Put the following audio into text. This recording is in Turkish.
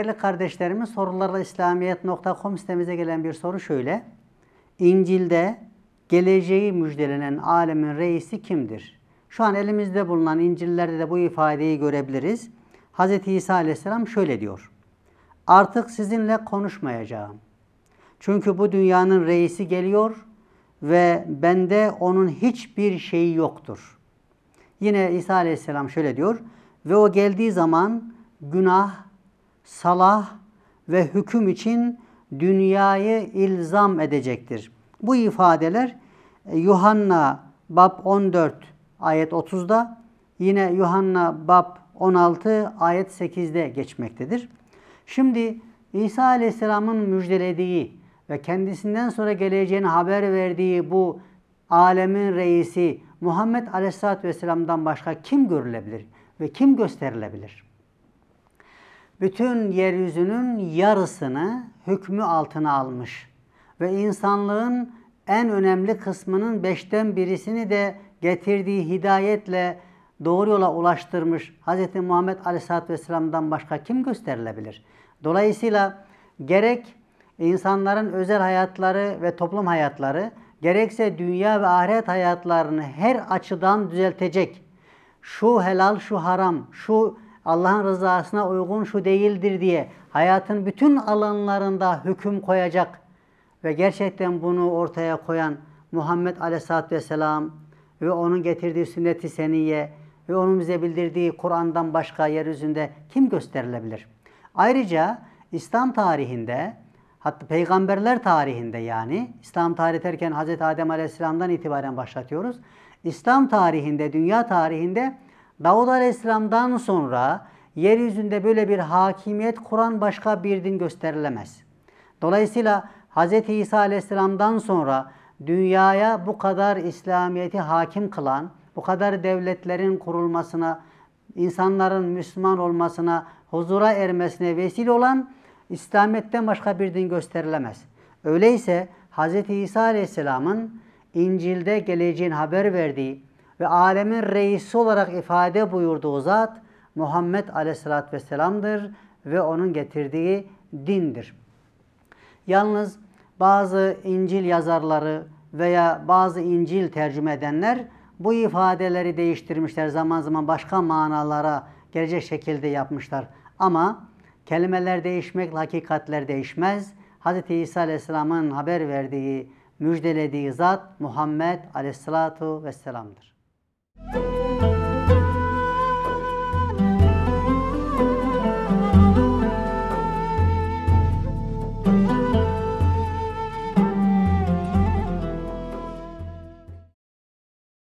Değerli kardeşlerimin sorularla İslamiyet.com sitemize gelen bir soru şöyle. İncil'de geleceği müjdelenen alemin reisi kimdir? Şu an elimizde bulunan İncil'lerde de bu ifadeyi görebiliriz. Hz. İsa aleyhisselam şöyle diyor. Artık sizinle konuşmayacağım. Çünkü bu dünyanın reisi geliyor ve bende onun hiçbir şeyi yoktur. Yine İsa aleyhisselam şöyle diyor. Ve o geldiği zaman günah, salah ve hüküm için dünyayı ilzam edecektir. Bu ifadeler e, Yuhanna bab 14 ayet 30'da yine Yuhanna bab 16 ayet 8'de geçmektedir. Şimdi İsa Aleyhisselam'ın müjdelediği ve kendisinden sonra geleceğini haber verdiği bu alemin reisi Muhammed Aleyhisselatü Vesselam'dan başka kim görülebilir ve kim gösterilebilir? bütün yeryüzünün yarısını hükmü altına almış ve insanlığın en önemli kısmının beşten birisini de getirdiği hidayetle doğru yola ulaştırmış Hz. Muhammed Aleyhisselatü Vesselam'dan başka kim gösterilebilir? Dolayısıyla gerek insanların özel hayatları ve toplum hayatları, gerekse dünya ve ahiret hayatlarını her açıdan düzeltecek, şu helal, şu haram, şu Allah'ın rızasına uygun şu değildir diye hayatın bütün alanlarında hüküm koyacak ve gerçekten bunu ortaya koyan Muhammed Aleyhisselatü Vesselam ve onun getirdiği sünnet-i seniye ve onun bize bildirdiği Kur'an'dan başka yeryüzünde kim gösterilebilir? Ayrıca İslam tarihinde hatta peygamberler tarihinde yani İslam tarihi derken Hz. Adem Aleyhisselam'dan itibaren başlatıyoruz. İslam tarihinde, dünya tarihinde Davud Aleyhisselam'dan sonra yeryüzünde böyle bir hakimiyet kuran başka bir din gösterilemez. Dolayısıyla Hz. İsa Aleyhisselam'dan sonra dünyaya bu kadar İslamiyet'i hakim kılan, bu kadar devletlerin kurulmasına, insanların Müslüman olmasına, huzura ermesine vesile olan İslamiyet'ten başka bir din gösterilemez. Öyleyse Hz. İsa Aleyhisselam'ın İncil'de geleceğin haber verdiği ve alemin reisi olarak ifade buyurduğu zat Muhammed Aleyhisselatü Vesselam'dır ve onun getirdiği dindir. Yalnız bazı İncil yazarları veya bazı İncil tercüme edenler bu ifadeleri değiştirmişler. Zaman zaman başka manalara gelecek şekilde yapmışlar. Ama kelimeler değişmekle hakikatler değişmez. Hz. İsa Aleyhisselam'ın haber verdiği, müjdelediği zat Muhammed Aleyhisselatu Vesselam'dır.